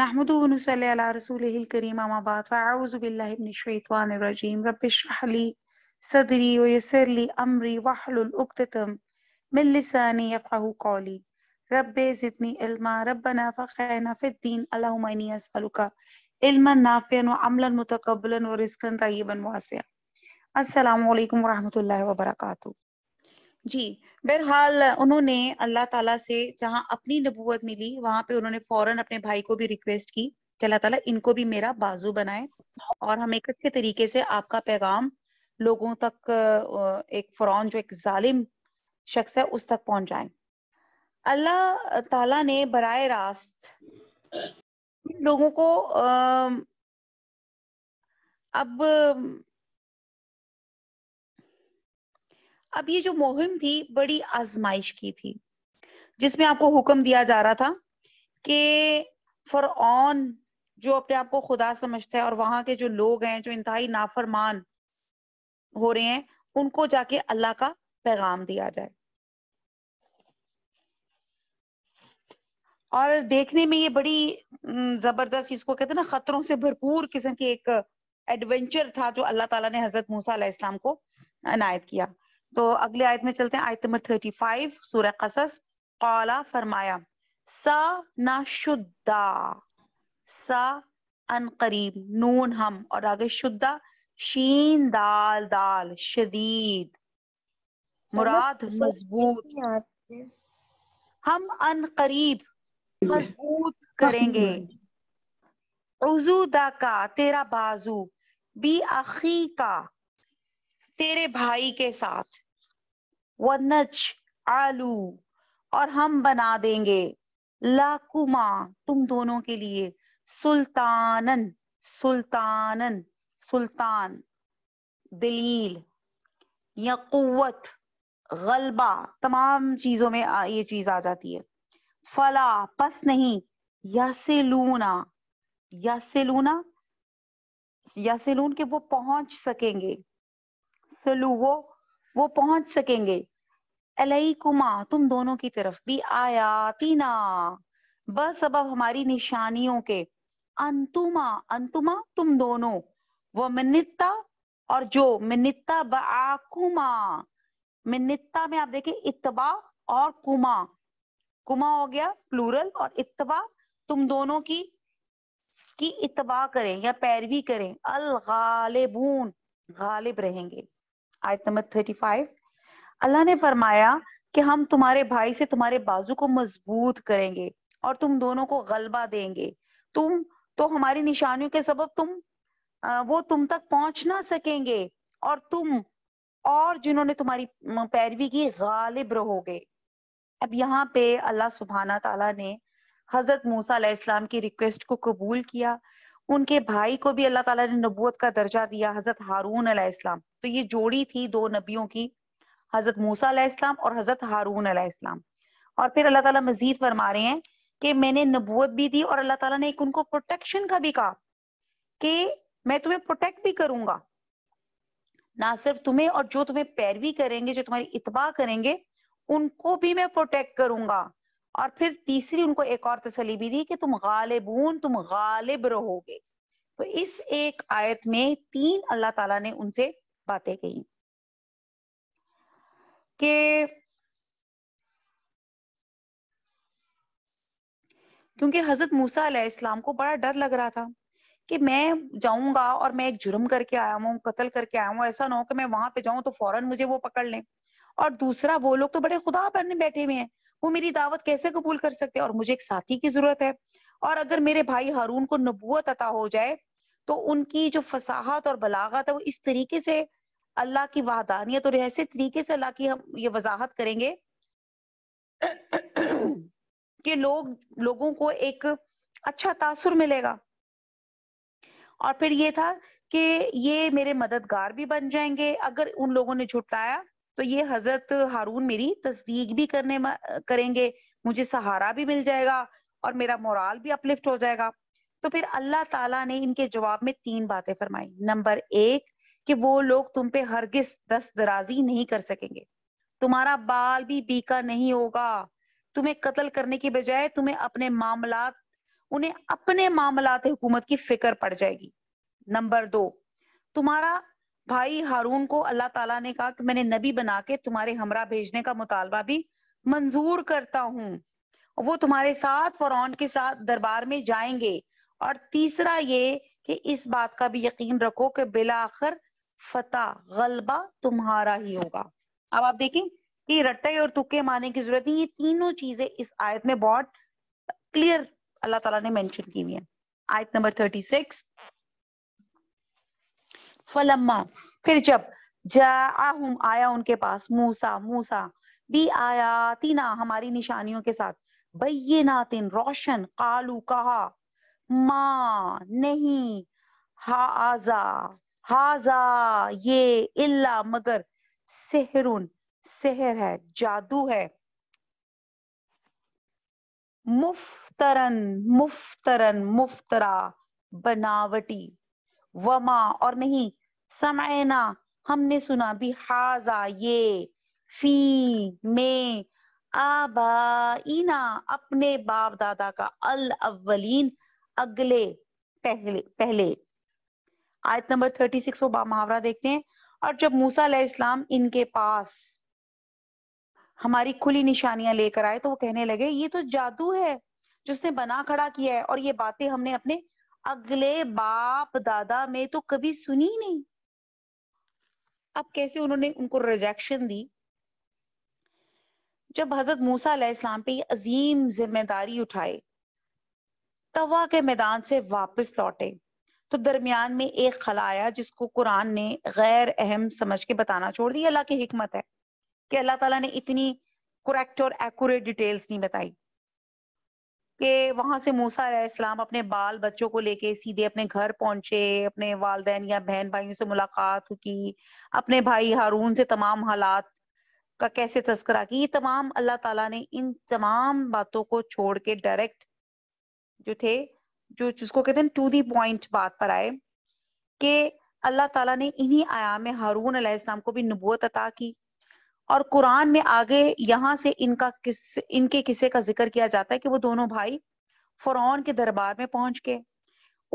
نحمده ونصلي على رسوله الكريم ما بعد فأعوذ بالله من الشيطان الرجيم رب اشرح لي صدري ويسر لي أمري واحلل عقدة من لساني يفقه قولي رب زدني علما ربنا فقهنا في الدين اللهم إني أسألك علما نافعا وعملا متقبلا ورزقا طيبا واسعا السلام عليكم ورحمة الله وبركاته जी बहरहाल उन्होंने अल्लाह ताला से जहां अपनी नबूवत मिली वहां पे उन्होंने फौरन अपने भाई को भी रिक्वेस्ट की कि अल्लाह ताला इनको भी मेरा बाजू बनाए और हम एक अच्छे तरीके से आपका पैगाम लोगों तक एक फरौन जो एक जालिम शख्स है उस तक पहुंच जाए अल्लाह ताला ने बर रास्त लोगों को अब अब ये जो मुहिम थी बड़ी आजमाइश की थी जिसमें आपको हुक्म दिया जा रहा था कि फॉर ऑन जो अपने आप को खुदा समझता है और वहां के जो लोग हैं जो इंतहाई नाफरमान हो रहे हैं उनको जाके अल्लाह का पैगाम दिया जाए और देखने में ये बड़ी जबरदस्त इसको कहते हैं ना खतरों से भरपूर किस्म की एक एडवेंचर था जो अल्लाह ताला ने हजरत मूसा इस्लाम को अनायत किया तो अगले आयत में चलते हैं आयत नंबर थर्टी फाइव सूर्य कसस कौला फरमाया स ना शुद्धा स अन करीब नून हम और आगे शुद्धा शीन दाल दाल शदीद मुराद मजबूत हम अन करीब मजबूत करेंगे उजूदा का तेरा बाजू बी अखी का तेरे भाई के साथ व नच आलू और हम बना देंगे लाकुमा तुम दोनों के लिए सुल्तानन सुल्तानन सुल्तान दलील या कुत गलबा तमाम चीजों में ये चीज आ जाती है फला पस नहीं यासेलूना यासेलूना यासेलून के वो पहुंच सकेंगे सलू वो वो पहुंच सकेंगे कुमा तुम दोनों की तरफ भी आयातीना बस अब हमारी निशानियों के अंतुमा अंतुमा तुम दोनों वो मिन्नता और जो मिन्नता बाकुमा मिनिता में आप देखें इतबा और कुमा कुमा हो गया प्लूरल और इतबा तुम दोनों की की इतबा करें या पैरवी करें अल गालिबून गालिब रहेंगे आयत नंबर थर्टी फाइव अल्लाह ने फरमाया कि हम तुम्हारे भाई से तुम्हारे बाजू को मजबूत करेंगे और तुम दोनों को गलबा देंगे तुम तो हमारी निशानियों के सबब तुम वो तुम तक पहुंच ना सकेंगे और तुम और जिन्होंने तुम्हारी पैरवी की गालिब रहोगे अब यहाँ पे अल्लाह सुबहाना तला ने हजरत मूसा इस्लाम की रिक्वेस्ट को कबूल किया उनके भाई को भी अल्लाह ताला ने नबूत का दर्जा दिया हजरत हारून इस्लाम तो ये जोड़ी थी दो नबियों की हजरत मूसा इस्लाम और हजरत हारून इस्लाम और फिर अल्लाह ताला मजीद फरमा रहे हैं कि मैंने नबूत भी दी और अल्लाह ताला ने एक उनको प्रोटेक्शन का भी कहा कि मैं तुम्हें प्रोटेक्ट भी करूंगा ना सिर्फ तुम्हें और जो तुम्हें पैरवी करेंगे जो तुम्हारी इतबा करेंगे उनको भी मैं प्रोटेक्ट करूंगा और फिर तीसरी उनको एक और तसली भी दी कि तुम गालिबून तुम गालिब रहोगे तो इस एक आयत में तीन अल्लाह ताला ने उनसे बातें कही कि क्योंकि हजरत मूसा इस्लाम को बड़ा डर लग रहा था कि मैं जाऊंगा और मैं एक जुर्म करके आया हूँ कत्ल करके आया हूँ ऐसा ना हो कि मैं वहां पे जाऊं तो फौरन मुझे वो पकड़ लें और दूसरा वो लोग तो बड़े खुदा बनने बैठे हुए हैं वो मेरी दावत कैसे कबूल कर सकते हैं और मुझे एक साथी की जरूरत है और अगर मेरे भाई हारून को नबूत अता हो जाए तो उनकी जो फसाहत और बलागत है वो इस तरीके से अल्लाह की वाहदानियत और ऐसे तरीके से अल्लाह की हम ये वजाहत करेंगे कि लोग लोगों को एक अच्छा तासुर मिलेगा और फिर ये था कि ये मेरे मददगार भी बन जाएंगे अगर उन लोगों ने झुटलाया तो ये हजरत हारून मेरी तस्दीक भी करने करेंगे मुझे सहारा भी मिल जाएगा और मेरा मोराल भी अपलिफ्ट हो जाएगा तो फिर अल्लाह ताला ने इनके जवाब में तीन बातें फरमाई नंबर एक कि वो लोग तुम पे हरगिज दस दराजी नहीं कर सकेंगे तुम्हारा बाल भी बीका नहीं होगा तुम्हें कत्ल करने के बजाय तुम्हें अपने मामला उन्हें अपने मामला हुकूमत की फिक्र पड़ जाएगी नंबर दो तुम्हारा भाई हारून को अल्लाह ताला ने कहा कि मैंने नबी बना के तुम्हारे हमरा भेजने का मुतालबा भी मंजूर करता हूँ वो तुम्हारे साथ फरौन के साथ दरबार में जाएंगे और तीसरा ये कि इस बात का भी यकीन रखो कि आखिर फता गलबा तुम्हारा ही होगा अब आप देखें कि रट्टे और तुक्के मारने की जरूरत नहीं ये तीनों चीजें इस आयत में बहुत क्लियर अल्लाह ताला ने मेंशन की हुई है आयत नंबर थर्टी सिक्स फलम्मा फिर जब जा आया उनके पास मूसा मूसा भी आया तीना हमारी निशानियों के साथ बैनातिन रोशन कालू कहा माँ नहीं हा आजा हाजा ये इल्ला मगर सेहरुन सेहर है जादू है मुफ्तरन मुफ्तरन मुफ्तरा बनावटी वमा और नहीं समयना हमने सुना भी हाजा ये फी में आबाईना अपने बाप दादा का अल अव्वलीन अगले पहले पहले आयत नंबर थर्टी सिक्स वो मुहावरा देखते हैं और जब मूसा इस्लाम इनके पास हमारी खुली निशानियां लेकर आए तो वो कहने लगे ये तो जादू है जिसने बना खड़ा किया है और ये बातें हमने अपने अगले बाप दादा में तो कभी सुनी नहीं अब कैसे उन्होंने उनको रिजेक्शन दी जब हजरत मूसा इस्लाम पे ये अजीम जिम्मेदारी उठाए तवा के मैदान से वापस लौटे तो दरमियान में एक आया जिसको कुरान ने गैर अहम समझ के बताना छोड़ दिया अल्लाह की हिकमत है कि अल्लाह ताला ने इतनी करेक्ट और एक्यूरेट डिटेल्स नहीं बताई कि वहां से मूसा अपने बाल बच्चों को लेके सीधे अपने घर पहुंचे अपने वालदेन या बहन भाइयों से मुलाकात की अपने भाई हारून से तमाम हालात का कैसे तस्करा की ये तमाम अल्लाह ताला ने इन तमाम बातों को छोड़ के डायरेक्ट जो थे जो जिसको कहते हैं टू दी पॉइंट बात पर आए कि अल्लाह ताला ने इन्हीं आयाम हारून अलैहिस्सलाम को भी नबूत अता की और कुरान में आगे यहाँ से इनका किस इनके किस्से का जिक्र किया जाता है कि वो दोनों भाई फरौन के दरबार में पहुंच के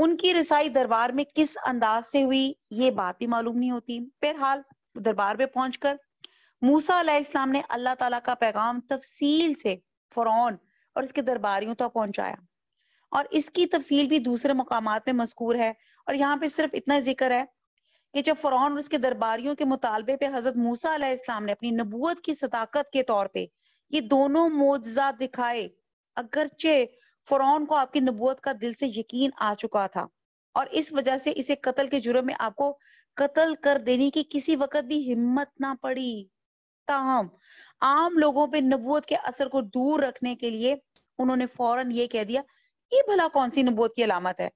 उनकी रसाई दरबार में किस अंदाज से हुई ये बात भी मालूम नहीं होती बहरहाल दरबार में पहुंचकर मूसा इस्लाम ने अल्लाह ताला का पैगाम तफसील से फरौन और इसके दरबारियों तक तो पहुंचाया और इसकी तफसील भी दूसरे मकाम में मजकूर है और यहाँ पे सिर्फ इतना जिक्र है कि जब फ़रौन और उसके दरबारियों के मुतालबे पे हजरत मूसा इस्लाम ने अपनी नबूत की सदाकत के तौर पे ये दोनों मोजा दिखाए अगरचे फ़रौन को आपकी नबूत का दिल से यकीन आ चुका था और इस वजह से इसे कत्ल के जुर्म में आपको कत्ल कर देने की किसी वक्त भी हिम्मत ना पड़ी ताहम आम लोगों पे नबूत के असर को दूर रखने के लिए उन्होंने फौरन ये कह दिया ये भला कौन सी नबूत की अलामत है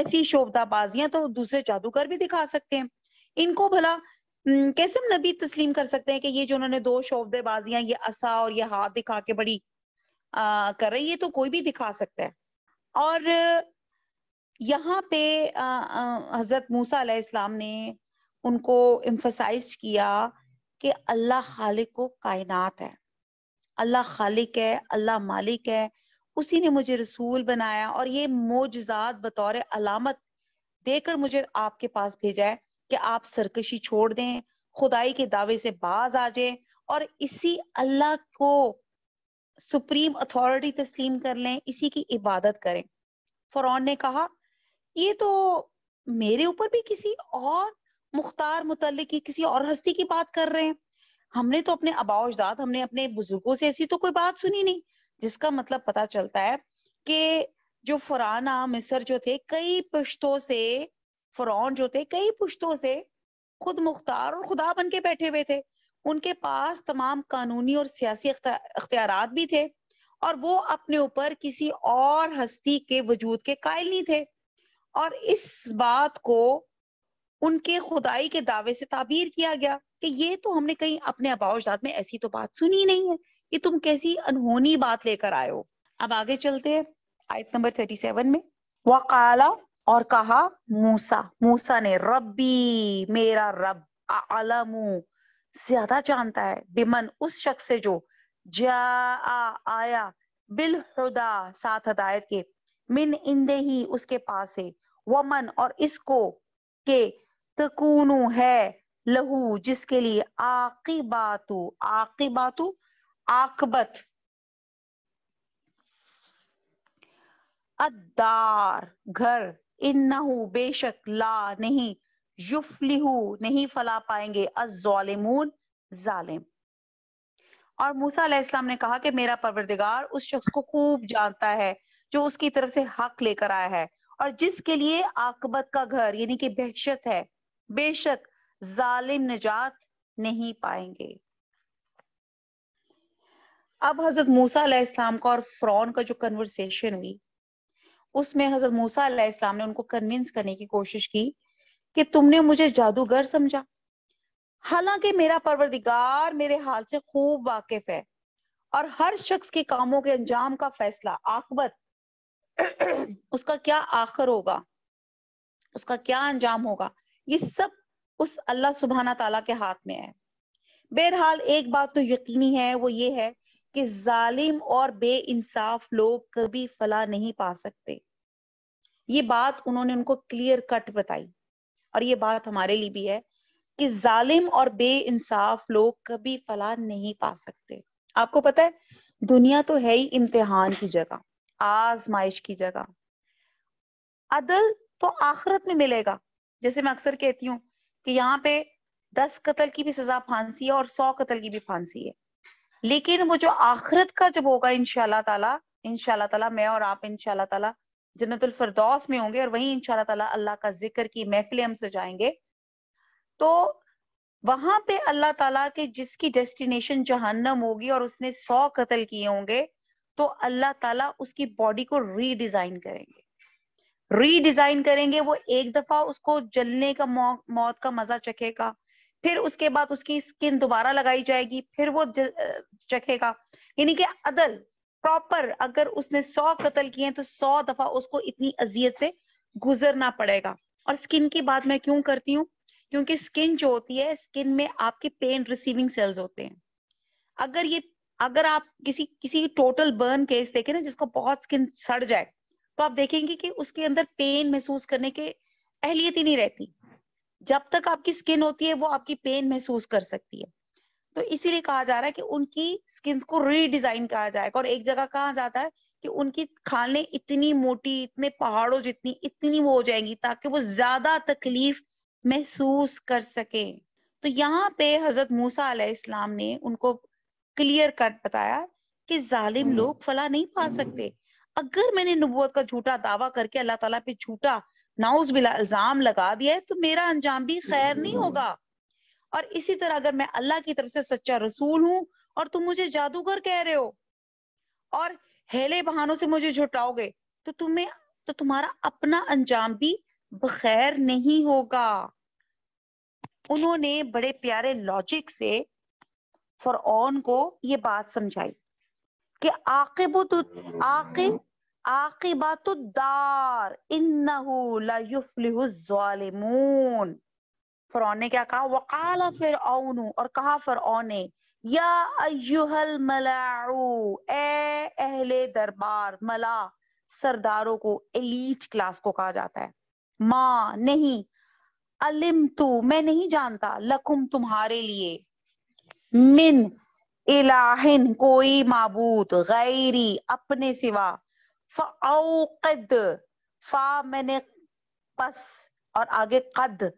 ऐसी शोभदाबाजियां तो दूसरे जादूगर भी दिखा सकते हैं इनको भला हम्म, कैसे हम नबी तस्लीम कर सकते हैं कि ये जो उन्होंने दो शोबेबाजियां ये असा और ये हाथ दिखा के बड़ी आ, कर रही है तो कोई भी दिखा सकता है और यहाँ पे हजरत मूसा इस्लाम ने उनको एम्फोसाइज किया कि अल्लाह खालिक को कायनात है अल्लाह खालिक है अल्लाह मालिक है उसी ने मुझे रसूल बनाया और ये मोजात बतौर अलामत देकर मुझे आपके पास भेजा है कि आप सरकशी छोड़ दें खुदाई के दावे से बाज आ जाए और इसी अल्लाह को सुप्रीम अथॉरिटी तस्लीम कर लें इसी की इबादत करें फरौन ने कहा ये तो मेरे ऊपर भी किसी और मुख्तार मुतल की किसी और हस्ती की बात कर रहे हैं हमने तो अपने अबाउजदाद हमने अपने बुजुर्गों से ऐसी तो कोई बात सुनी नहीं जिसका मतलब पता चलता है कि जो फराना मिस्र जो थे कई पुश्तों से फरौन जो थे कई पुश्तों से खुद मुख्तार और खुदा बन के बैठे हुए थे उनके पास तमाम कानूनी और सियासी अख्तियार भी थे और वो अपने ऊपर किसी और हस्ती के वजूद के कायल नहीं थे और इस बात को उनके खुदाई के दावे से ताबीर किया गया कि ये तो हमने कहीं अपने अबाव में ऐसी तो बात सुनी नहीं है कि तुम कैसी अनहोनी बात लेकर आए हो अब आगे चलते हैं आयत नंबर थर्टी सेवन में वकाला और कहा मूसा मूसा ने रब्बी मेरा रब आलमू ज्यादा जानता है बिमन उस शख्स से जो जा आया बिल हुदा साथ हदायत के मिन इंदे ही उसके पास है वमन और इसको के तकूनु है लहू जिसके लिए आकी बातू आकी बातू आकबत अदार घर इन्नहू बेशक ला नहीं युफलिहू नहीं फला पाएंगे अजालिमून जालिम और मूसा इस्लाम ने कहा कि मेरा परवरदिगार उस शख्स को खूब जानता है जो उसकी तरफ से हक लेकर आया है और जिसके लिए आकबत का घर यानी कि बहशत है बेशक जालिम निजात नहीं पाएंगे अब हजरत मूसा इस्लाम का और फ्रॉन का जो कन्वर्सेशन हुई उसमें हजरत मूसा इस्लाम ने उनको कन्विंस करने की कोशिश की कि तुमने मुझे जादूगर समझा हालांकि मेरा परवरदिगार मेरे हाल से खूब वाकिफ है और हर शख्स के कामों के अंजाम का फैसला आकबत उसका क्या आखिर होगा उसका क्या अंजाम होगा ये सब उस अल्लाह सुबहाना तला के हाथ में है बहरहाल एक बात तो यकीनी है वो ये है कि जालिम और बे इंसाफ लोग कभी फला नहीं पा सकते ये बात उन्होंने उनको क्लियर कट बताई और ये बात हमारे लिए भी है कि जालिम और बे इंसाफ लोग कभी फला नहीं पा सकते आपको पता है दुनिया तो है ही इम्तिहान की जगह आजमाइश की जगह अदल तो आखरत में मिलेगा जैसे मैं अक्सर कहती हूँ कि यहाँ पे दस कत्ल की भी सजा फांसी है और सौ कत्ल की भी फांसी है लेकिन वो जो आखिरत का जब होगा इनशाला ताला इनशाला ताला मैं और आप इनशाला ताला जन्नतुल फरदौस में होंगे और वहीं इनशाला ताला अल्लाह का जिक्र की महफिलें हम सजाएंगे तो वहां पे अल्लाह ताला के जिसकी डेस्टिनेशन जहन्नम होगी और उसने सौ कत्ल किए होंगे तो अल्लाह ताला उसकी बॉडी को रीडिजाइन करेंगे रीडिजाइन करेंगे वो एक दफा उसको जलने का मौत का मजा चखेगा फिर उसके बाद उसकी स्किन दोबारा लगाई जाएगी फिर वो चखेगा यानी कि अदल प्रॉपर अगर उसने सौ कत्ल किए हैं तो सौ दफा उसको इतनी अजियत से गुजरना पड़ेगा और स्किन की बात मैं क्यों करती हूँ क्योंकि स्किन जो होती है स्किन में आपके पेन रिसीविंग सेल्स होते हैं अगर ये अगर आप किसी किसी टोटल बर्न केस देखें ना जिसको बहुत स्किन सड़ जाए तो आप देखेंगे कि उसके अंदर पेन महसूस करने के अहलियत ही नहीं रहती जब तक आपकी स्किन होती है वो आपकी पेन महसूस कर सकती है तो इसीलिए कहा जा रहा है कि उनकी स्किन को रीडिजाइन कहा जाएगा और एक जगह कहा जाता है कि उनकी खाने इतनी मोटी इतने पहाड़ों जितनी इतनी वो हो जाएंगी ताकि वो ज्यादा तकलीफ महसूस कर सके तो यहाँ पे हजरत मूसा इस्लाम ने उनको क्लियर कट बताया कि जालिम हम्म। लोग फला नहीं पा सकते अगर मैंने नबूत का झूठा दावा करके अल्लाह ताला पे झूठा नाउज बिला इल्जाम लगा दिया है तो मेरा अंजाम भी खैर नहीं होगा और इसी तरह अगर मैं अल्लाह की तरफ से सच्चा रसूल हूँ और तुम मुझे जादूगर कह रहे हो और हेले बहानों से मुझे झुटाओगे तो तुम्हें तो तुम्हारा अपना अंजाम भी बखैर नहीं होगा उन्होंने बड़े प्यारे लॉजिक से फरऔन को ये बात समझाई कि आकिब आकिब आकिबातुद्दार इन्नहु ला ने क्या कहा वकाला फिरऔन और कहा फिर ने या अयुहल मला एहले दरबार मला सरदारों को एलीट क्लास को कहा जाता है माँ नहीं अलिम तू मैं नहीं जानता लकुम तुम्हारे लिए मिन इलाहिन कोई माबूद गैरी अपने सिवा फ़ाउक़द फ़ा मैंने पस और आगे कद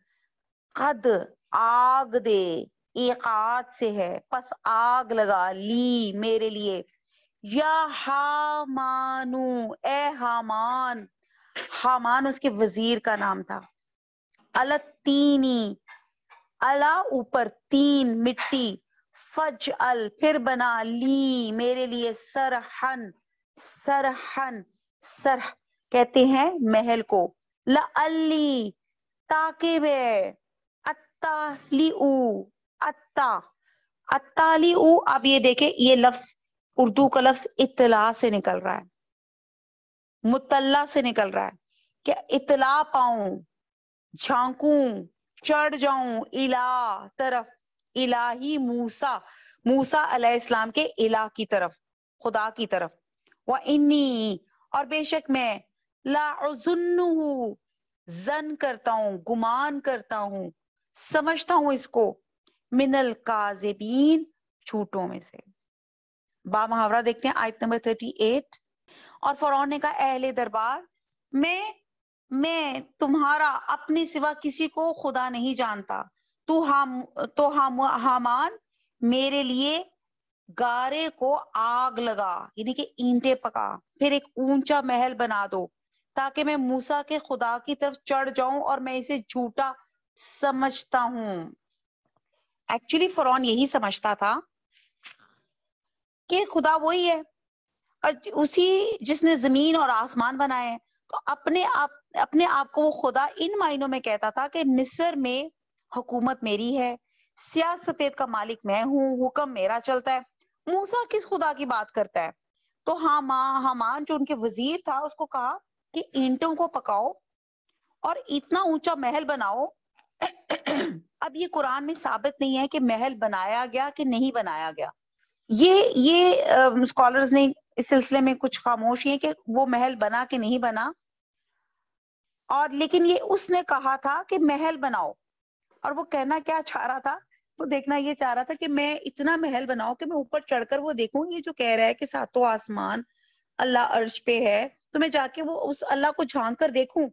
कद आग दे एकाद से है पस आग लगा ली मेरे लिए या हामानु ए हामान हामान उसके वजीर का नाम था अलतीनी अला ऊपर तीन मिट्टी फज अल फिर बना ली मेरे लिए सरहन सरहन सरह कहते हैं महल को अली ताके वे अत्ताली अत्ता अत्ताली अब ये देखे ये लफ्ज उर्दू का लफ्ज इतला से निकल रहा है मुतल्ला से निकल रहा है क्या इतला पाऊं झांकू चढ़ जाऊं इला तरफ इलाही मूसा मूसा अलैहिस्सलाम के इला की तरफ खुदा की तरफ वह इन्नी और बेशक मैं लाजुन्नू जन करता हूं गुमान करता हूं समझता हूं इसको मिनल काजेबीन छूटों में से बा मुहावरा देखते हैं आयत नंबर थर्टी एट और फरौन ने कहा अहले दरबार मैं मैं तुम्हारा अपने सिवा किसी को खुदा नहीं जानता तू हम तो हम हामान मेरे लिए गारे को आग लगा यानी कि ईंटे पका फिर एक ऊंचा महल बना दो ताकि मैं मूसा के खुदा की तरफ चढ़ जाऊं और मैं इसे झूठा समझता हूं एक्चुअली फरौन यही समझता था कि खुदा वही है और उसी जिसने जमीन और आसमान बनाए तो अपने आप अपने आप को वो खुदा इन मायनों में कहता था कि मिस्र में हुकूमत मेरी है सिया सफेद का मालिक मैं हूं हुक्म मेरा चलता है मूसा किस खुदा की बात करता है तो हामा हमान जो उनके वजीर था उसको कहा कि ईंटों को पकाओ और इतना ऊंचा महल बनाओ अब ये कुरान में साबित नहीं है कि महल बनाया गया कि नहीं बनाया गया ये ये स्कॉलर्स ने इस सिलसिले में कुछ खामोशी है कि वो महल बना कि नहीं बना और लेकिन ये उसने कहा था कि महल बनाओ और वो कहना क्या चाह रहा था वो तो देखना ये चाह रहा था कि मैं इतना महल बनाऊ कि मैं ऊपर चढ़कर वो देखूं ये जो कह रहा है कि सातों आसमान अल्लाह अर्श पे है तो मैं जाके वो उस अल्लाह को झांक कर देखूं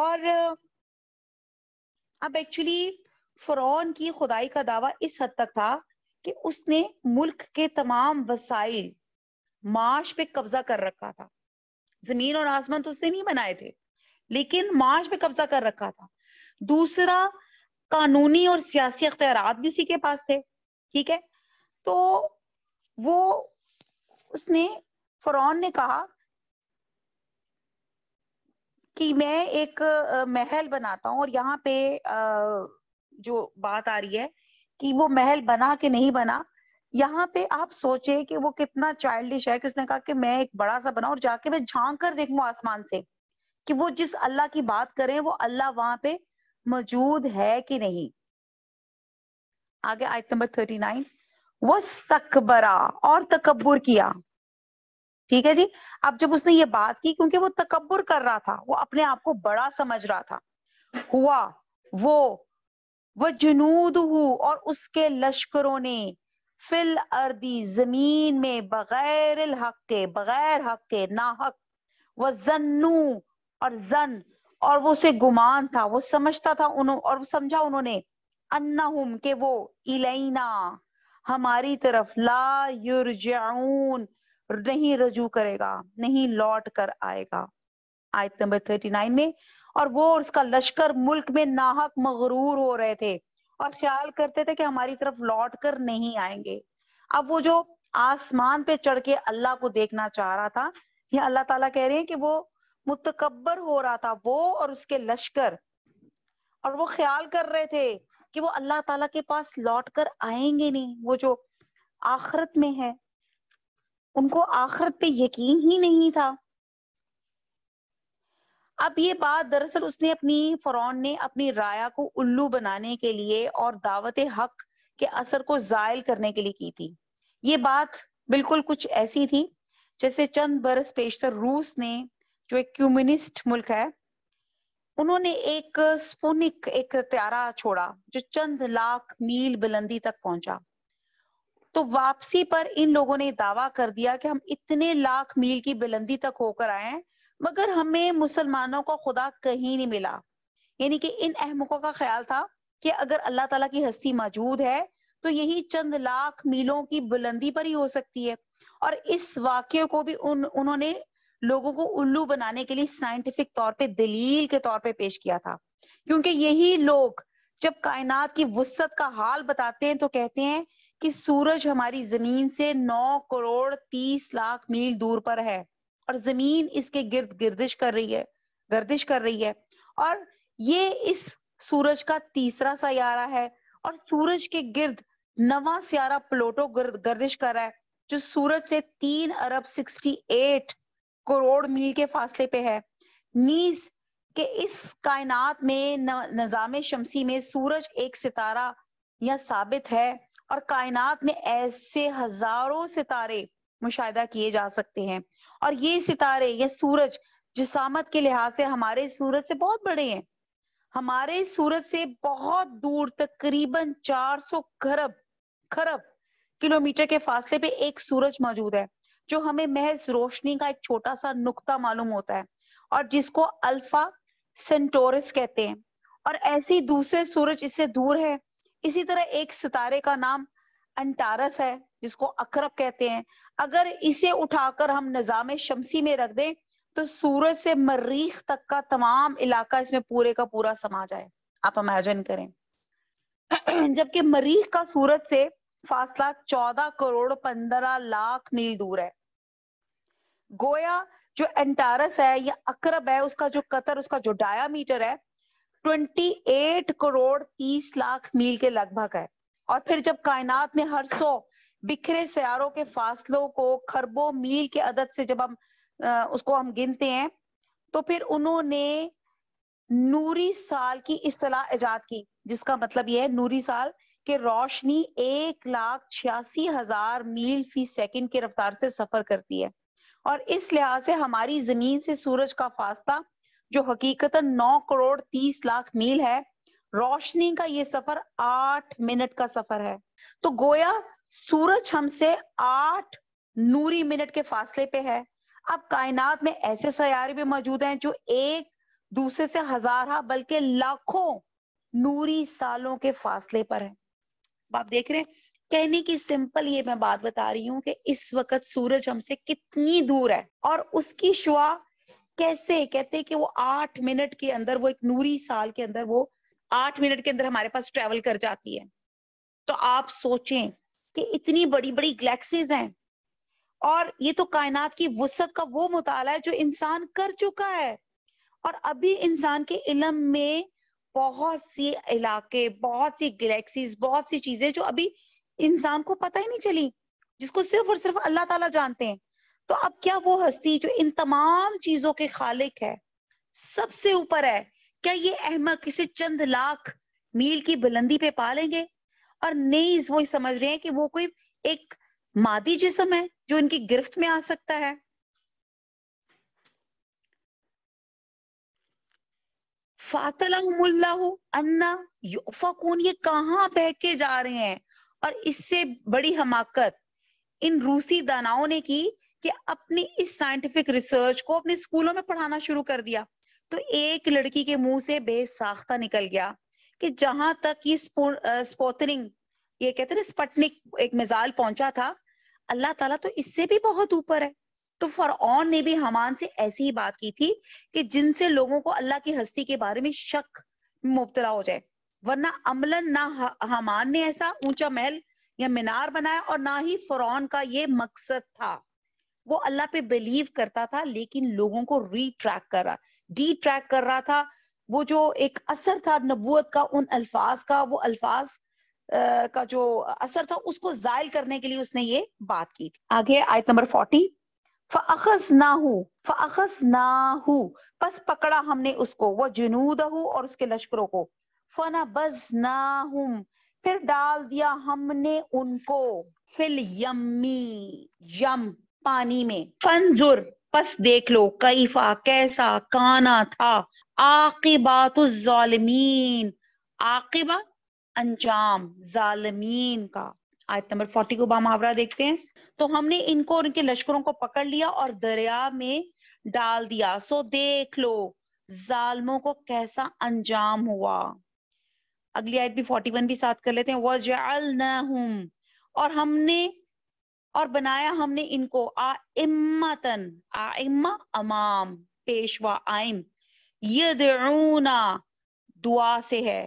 और अब एक्चुअली फ्रौन की खुदाई का दावा इस हद तक था कि उसने मुल्क के तमाम वसाइल माश पे कब्जा कर रखा था जमीन और आसमान तो उसने नहीं बनाए थे लेकिन माश पे कब्जा कर रखा था दूसरा कानूनी और सियासी अख्तियार भी उसी के पास थे ठीक है तो वो उसने फरौन ने कहा कि मैं एक महल बनाता हूँ और यहाँ पे जो बात आ रही है कि वो महल बना के नहीं बना यहाँ पे आप सोचे कि वो कितना चाइल्डिश है कि उसने कहा कि मैं एक बड़ा सा बनाऊ और जाके मैं झांक कर देखू आसमान से कि वो जिस अल्लाह की बात करें वो अल्लाह वहां पे मौजूद है कि नहीं आगे आयत नंबर थर्टी नाइन तकबरा और तकबर किया ठीक है जी अब जब उसने ये बात की क्योंकि वो तकबर कर रहा था वो अपने आप को बड़ा समझ रहा था हुआ वो वह जुनूद और उसके लश्करों ने फिल अर्दी जमीन में बगैर हक के बगैर हक के नाहक व जन्नू और जन और वो उसे गुमान था वो समझता था उन्हों और समझा उन्होंने हम के वो इलेना हमारी तरफ ला युर्जाउन नहीं रजू करेगा नहीं लौट कर आएगा आयत नंबर थर्टी नाइन में और वो और उसका लश्कर मुल्क में नाहक मगरूर हो रहे थे और ख्याल करते थे कि हमारी तरफ लौट कर नहीं आएंगे अब वो जो आसमान पे चढ़ के अल्लाह को देखना चाह रहा था ये अल्लाह ताला कह रहे हैं कि वो मुतकबर हो रहा था वो और उसके लश्कर और वो ख्याल कर रहे थे कि वो अल्लाह ताला के पास लौट कर आएंगे नहीं वो जो आखरत में है उनको आखरत पे यकीन ही नहीं था अब ये बात दरअसल उसने अपनी फरौन ने अपनी राया को उल्लू बनाने के लिए और दावत हक के असर को जायल करने के लिए की थी ये बात बिल्कुल कुछ ऐसी थी जैसे चंद बरस पेशतर रूस ने जो एक क्यूमिनिस्ट मुल्क है उन्होंने एक स्पूनिक एक त्यारा छोड़ा जो चंद लाख मील बुलंदी तक पहुंचा तो वापसी पर इन लोगों ने दावा कर दिया कि हम इतने लाख मील की बुलंदी तक होकर आए हैं मगर हमें मुसलमानों का खुदा कहीं नहीं मिला यानी कि इन अहमकों का ख्याल था कि अगर अल्लाह ताला की हस्ती मौजूद है तो यही चंद लाख मीलों की बुलंदी पर ही हो सकती है और इस वाक्य को भी उन उन्होंने लोगों को उल्लू बनाने के लिए साइंटिफिक तौर पे दलील के तौर पे पेश किया था क्योंकि यही लोग जब कायनात की वसत का हाल बताते हैं तो कहते हैं कि सूरज हमारी जमीन से 9 करोड़ 30 लाख मील दूर पर है और जमीन इसके गिर्द गिर्दिश कर रही है गर्दिश कर रही है और ये इस सूरज का तीसरा सयारा है और सूरज के गिर्द नवा स्यारा प्लोटो गर्दिश कर रहा है जो सूरज से तीन अरब सिक्सटी एट करोड़ मील के फासले पे है नीज के इस कायनात में निज़ाम शमसी में सूरज एक सितारा या साबित है और कायनात में ऐसे हजारों सितारे मुशाहिदा किए जा सकते हैं और ये सितारे या सूरज जिसामत के लिहाज से हमारे सूरज से बहुत बड़े हैं हमारे सूरज से बहुत दूर तकरीबन 400 खरब खरब किलोमीटर के फासले पे एक सूरज मौजूद है जो हमें महज रोशनी का एक छोटा सा नुक्ता मालूम होता है और जिसको अल्फा सेंटोरस कहते हैं और ऐसी दूसरे सूरज इससे दूर है इसी तरह एक सितारे का नाम अंटारस है जिसको अकरब कहते हैं अगर इसे उठाकर हम निजाम शमसी में रख दें तो सूरज से मरीख तक का तमाम इलाका इसमें पूरे का पूरा समा जाए आप इमेजिन करें जबकि मरीख का सूरज से फासला चौदह करोड़ पंद्रह लाख मील दूर है गोया जो एंटारस है या अक्रब है उसका जो कतर उसका जो डायामीटर है एट करोड़ तीस लाख मील के लगभग है और फिर जब कायनात में हर सौ बिखरे सियारों के फासलों को खरबों मील के अदद से जब हम आ, उसको हम गिनते हैं तो फिर उन्होंने नूरी साल की इस्तलाह इजाद की जिसका मतलब यह है नूरी साल कि रोशनी एक लाख छियासी हजार मील फी सेकंड की रफ्तार से सफर करती है और इस लिहाज से हमारी जमीन से सूरज का फासला जो हकीकता नौ करोड़ तीस लाख मील है रोशनी का ये सफर आठ मिनट का सफर है तो गोया सूरज हमसे आठ नूरी मिनट के फासले पे है अब कायनात में ऐसे सयारे भी मौजूद हैं जो एक दूसरे से हजारा बल्कि लाखों नूरी सालों के फासले पर है तो आप देख रहे हैं कहने की सिंपल ये मैं बात बता रही हूँ कि इस वक्त सूरज हमसे कितनी दूर है और उसकी शुआ कैसे कहते हैं कि वो आठ मिनट के अंदर वो एक नूरी साल के अंदर वो आठ मिनट के अंदर हमारे पास ट्रेवल कर जाती है तो आप सोचें कि इतनी बड़ी बड़ी गैलेक्सीज हैं और ये तो कायनात की वसत का वो मुताला है जो इंसान कर चुका है और अभी इंसान के इलम में बहुत सी इलाके बहुत सी गैलेक्सीज बहुत सी चीजें जो अभी इंसान को पता ही नहीं चली जिसको सिर्फ और सिर्फ अल्लाह ताला जानते हैं तो अब क्या वो हस्ती जो इन तमाम चीजों के खालिक है सबसे ऊपर है क्या ये अहमद किसी चंद लाख मील की बुलंदी पे पा लेंगे और नहीं वो समझ रहे हैं कि वो कोई एक मादी जिसम है जो इनकी गिरफ्त में आ सकता है फातलंग हो अन्ना युफकून ये कहाँ बहके जा रहे हैं और इससे बड़ी हमाकत इन रूसी दानाओं ने की कि अपनी इस साइंटिफिक रिसर्च को अपने स्कूलों में पढ़ाना शुरू कर दिया तो एक लड़की के मुंह से बेसाख्ता निकल गया कि जहां तक ये स्पोतरिंग ये कहते ना स्पटनिक एक मिजाल पहुंचा था अल्लाह ताला तो इससे भी बहुत ऊपर है तो फरऔन ने भी हमान से ऐसी ही बात की थी कि जिनसे लोगों को अल्लाह की हस्ती के बारे में शक मुबतला हो जाए वरना अमलन ना हमान ने ऐसा ऊंचा महल या मीनार बनाया और ना ही फरौन का ये मकसद था वो अल्लाह पे बिलीव करता था लेकिन लोगों को रिट्रैक कर रहा डी ट्रैक कर रहा था वो जो एक असर था नबूत का उन अल्फाज का वो अल्फाज का जो असर था उसको जायल करने के लिए उसने ये बात की थी आगे आयत नंबर फोर्टी फ़खज नाहू फ़खज हो बस पकड़ा हमने उसको वह हो और उसके लश्करों को फना बज नाहुम फिर डाल दिया हमने उनको फिल यम्मी यम पानी में फंजुर बस देख लो कैफा कैसा काना था आकिबात आकिबा अंजाम जालमीन का आयत नंबर फोर्टी को बामावरा देखते हैं तो हमने इनको और इनके लश्करों को पकड़ लिया और दरिया में डाल दिया सो देख लो जालमों को कैसा अंजाम हुआ अगली आयत भी फोर्टी वन भी साथ कर लेते हैं न और हमने और बनाया हमने इनको आइम्मतन आइम्मा अमाम पेशवा आइम ये दुआ से है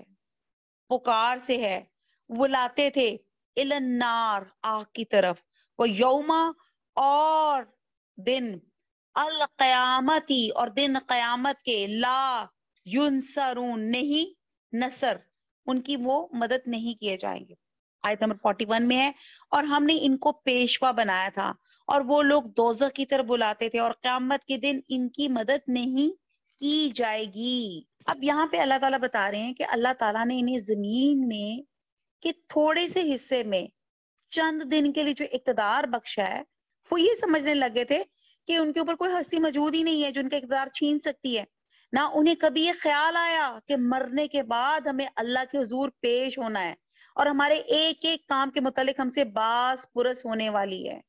पुकार से है बुलाते थे इलनार आग की तरफ वो यौमा और दिन अल कयामती और दिन कयामत के ला युनसरून नहीं नसर उनकी वो मदद नहीं किए जाएंगे आयत नंबर 41 में है और हमने इनको पेशवा बनाया था और वो लोग दोजह की तरफ बुलाते थे और क्यामत के दिन इनकी मदद नहीं की जाएगी अब यहाँ पे अल्लाह ताला बता रहे हैं कि अल्लाह ताला ने इन्हें जमीन में कि थोड़े से हिस्से में चंद दिन के लिए जो इकतदार बख्शा है वो ये समझने लगे थे कि उनके ऊपर कोई हस्ती मौजूद ही नहीं है जो उनका इकतदार छीन सकती है ना उन्हें कभी ये ख्याल आया कि मरने के बाद हमें अल्लाह के हजूर पेश होना है और हमारे एक एक काम के मुतालिक हमसे बास पुरस होने वाली है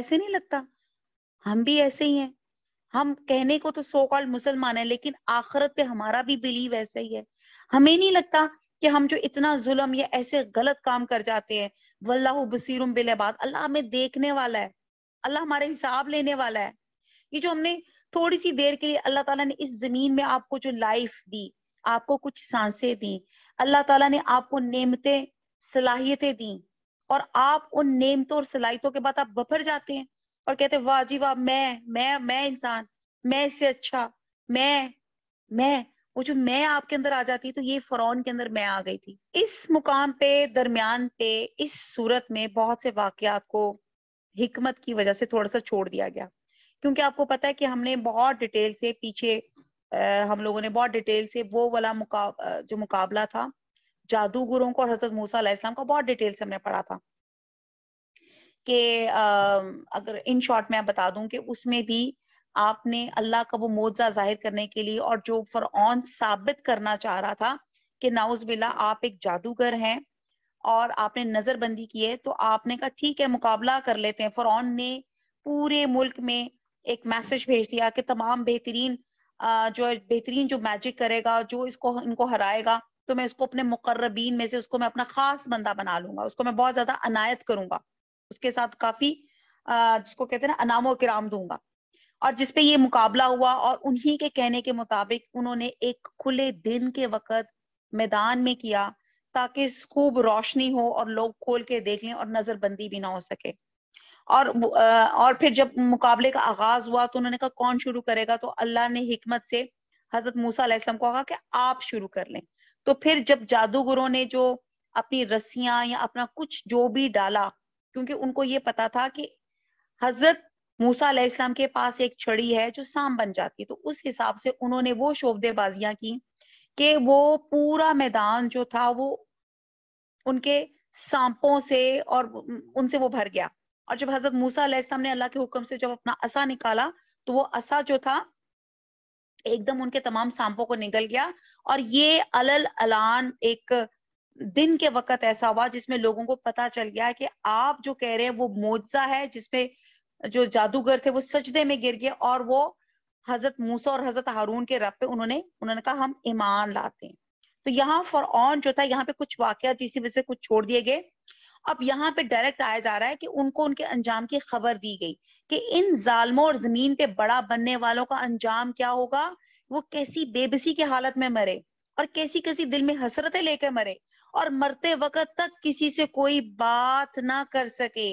ऐसे नहीं लगता हम भी ऐसे ही हैं हम कहने को तो सो कॉल्ड मुसलमान है लेकिन आखिरत पे हमारा भी बिलीव ऐसा ही है हमें नहीं लगता कि हम जो इतना जुल्म या ऐसे गलत काम कर जाते हैं वल्लाह बसीर बिलबाद अल्लाह हमें देखने वाला है अल्लाह हमारे हिसाब लेने वाला है ये जो हमने थोड़ी सी देर के लिए अल्लाह ताला ने इस जमीन में आपको जो लाइफ दी आपको कुछ सांसें दी अल्लाह ताला ने आपको नेमतें सलाहियतें दी और आप उन नेमतों और सलाहियतों के बाद आप बफर जाते हैं और कहते हैं वाह जी वाह मैं मैं मैं इंसान मैं इससे अच्छा मैं मैं वो जो मैं आपके अंदर आ जाती तो ये फरौन के अंदर मैं आ गई थी इस मुकाम पे दरमियान पे इस सूरत में बहुत से वाकयात को हिकमत की वजह से थोड़ा सा छोड़ दिया गया क्योंकि आपको पता है कि हमने बहुत डिटेल से पीछे आ, हम लोगों ने बहुत डिटेल से वो वाला मुकाब जो मुकाबला था जादूगरों को और हजरत मूसा का बहुत डिटेल से हमने पढ़ा था कि अगर इन शॉर्ट में आप बता दूं कि उसमें भी आपने अल्लाह का वो मोजा जाहिर करने के लिए और जो फरऔन साबित करना चाह रहा था कि नाउज बिला आप एक जादूगर हैं और आपने नजरबंदी की है तो आपने कहा ठीक है मुकाबला कर लेते हैं फरौन ने पूरे मुल्क में एक मैसेज भेज दिया कि तमाम बेहतरीन जो बेहतरीन जो मैजिक करेगा जो इसको इनको हराएगा तो मैं उसको अपने मुकर्रबीन में से उसको मैं अपना खास बंदा बना लूंगा उसको मैं बहुत ज्यादा अनायत करूंगा उसके साथ काफी जिसको कहते हैं ना अनामो किराम दूंगा और जिसपे ये मुकाबला हुआ और उन्हीं के कहने के मुताबिक उन्होंने एक खुले दिन के वक्त मैदान में किया ताकि खूब रोशनी हो और लोग खोल के देख लें और नजरबंदी भी ना हो सके और और फिर जब मुकाबले का आगाज हुआ तो उन्होंने कहा कौन शुरू करेगा तो अल्लाह ने हिकमत से हजरत मूसा को कहा कि आप शुरू कर लें तो फिर जब जादूगरों ने जो अपनी रस्सियां या अपना कुछ जो भी डाला क्योंकि उनको ये पता था कि हजरत मूसा अलैहिस्सलाम के पास एक छड़ी है जो सांप बन जाती है तो उस हिसाब से उन्होंने वो शोबेबाजियां की कि वो पूरा मैदान जो था वो उनके सांपों से और उनसे वो भर गया और जब हजरत मूसा अलैहिस्सलाम ने अल्लाह के हुक्म से जब अपना असा निकाला तो वो असा जो था एकदम उनके तमाम सांपों को निकल गया और ये अलल अलान एक दिन के वक्त ऐसा हुआ जिसमें लोगों को पता चल गया कि आप जो कह रहे हैं वो मोजा है जिसमें जो जादूगर थे वो सजदे में गिर गए और वो हजरत मूसा और हजरत हारून के रब पे उन्होंने उन्होंने कहा हम ईमान लाते हैं तो यहाँ फॉर ऑन जो था यहाँ पे कुछ वाकया इसी वजह से कुछ छोड़ दिए गए अब यहाँ पे डायरेक्ट आया जा रहा है कि उनको उनके अंजाम की खबर दी गई कि इन जालमों और जमीन पे बड़ा बनने वालों का अंजाम क्या होगा वो कैसी बेबसी की हालत में मरे और कैसी कैसी दिल में हसरतें लेकर मरे और मरते वक्त तक किसी से कोई बात ना कर सके